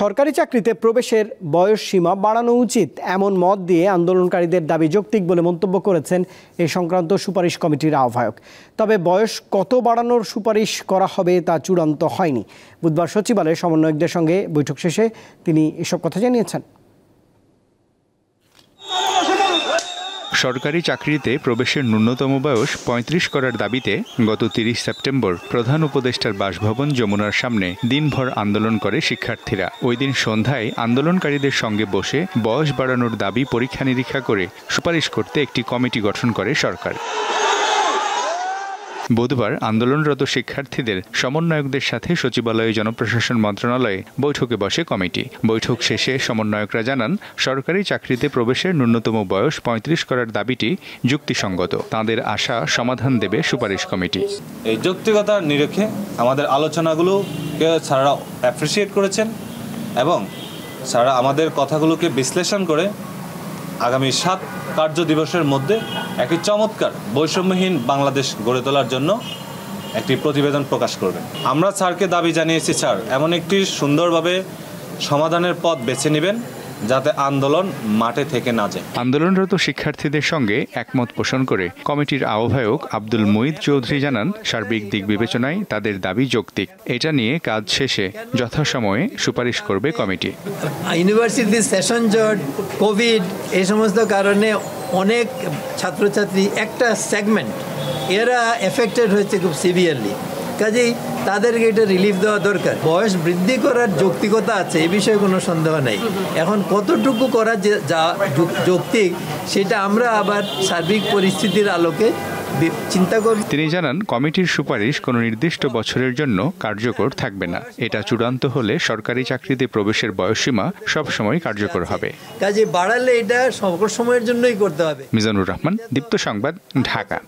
সরকারি চাকরিতে প্রবেশের বয়স সীমা বাড়ানো উচিত এমন মত দিয়ে আন্দোলনকারীদের দাবি যৌক্তিক বলে মন্তব্য করেছেন এ সংক্রান্ত সুপারিশ কমিটির আহ্বায়ক তবে বয়স কত বাড়ানোর সুপারিশ করা হবে তা চূড়ান্ত হয়নি বুধবার সচিবালয়ে সমন্বয়কদের সঙ্গে বৈঠক শেষে তিনি এসব কথা জানিয়েছেন সরকারি চাকরিতে প্রবেশের ন্যূনতম বয়স পঁয়ত্রিশ করার দাবিতে গত তিরিশ সেপ্টেম্বর প্রধান উপদেষ্টার বাসভবন যমুনার সামনে দিনভর আন্দোলন করে শিক্ষার্থীরা ওই দিন সন্ধ্যায় আন্দোলনকারীদের সঙ্গে বসে বয়স বাড়ানোর দাবি পরীক্ষা নিরীক্ষা করে সুপারিশ করতে একটি কমিটি গঠন করে সরকার বুধবার আন্দোলনরত শিক্ষার্থীদের সমন্বয়কদের সাথে সচিবালয়ে জনপ্রশাসন মন্ত্রণালয়ে বৈঠকে বসে কমিটি বৈঠক শেষে সমন্বয়করা জানান সরকারি চাকরিতে প্রবেশের ন্যূনতম বয়স পঁয়ত্রিশ করার দাবিটি যুক্তিসঙ্গত তাদের আশা সমাধান দেবে সুপারিশ কমিটি এই যৌক্তিকতার নিরেখে আমাদের আলোচনাগুলোকে সারা অ্যাপ্রিসিয়েট করেছেন এবং সারা আমাদের কথাগুলোকে বিশ্লেষণ করে আগামী সাত কার্য দিবসের মধ্যে একটি চমৎকার বৈষম্যহীন বাংলাদেশ গড়ে তোলার জন্য একটি প্রতিবেদন প্রকাশ করবেন আমরা স্যারকে দাবি জানিয়েছি স্যার এমন একটি সুন্দরভাবে সমাধানের পথ বেছে নেবেন যাতে আন্দোলন মাঠে থেকে না যায় আন্দোলনরত শিক্ষার্থীদের সঙ্গে একমত পোষণ করে কমিটির আহ্বায়ক আব্দুল মুহিদ চৌধুরী জানান সার্বিক দিক বিবেচনায় তাদের দাবি যৌক্তিক এটা নিয়ে কাজ শেষে যথাসময়ে সুপারিশ করবে কমিটি ইউনিভার্সিটি সেশন জট কোভিড এই সমস্ত কারণে অনেক ছাত্রছাত্রী একটা সেগমেন্ট এরা এফেক্টেড হয়েছে খুব সিভিয়ারলি কাজেই তাদেরকে এটা রিলিফ দেওয়া দরকার বয়স বৃদ্ধি করার যৌক্তিকতা আছে এ বিষয়ে কোনো সন্দেহ নেই এখন কতটুকু করা যা যৌক্তিক সেটা আমরা আবার সার্বিক পরিস্থিতির আলোকে চিন্তা করি তিনি জানান কমিটির সুপারিশ কোনো নির্দিষ্ট বছরের জন্য কার্যকর থাকবে না এটা চূড়ান্ত হলে সরকারি চাকরিতে প্রবেশের বয়সসীমা সবসময় কার্যকর হবে কাজে বাড়ালে এটা সকল সময়ের জন্যই করতে হবে মিজানুর রহমান দীপ্ত সংবাদ ঢাকা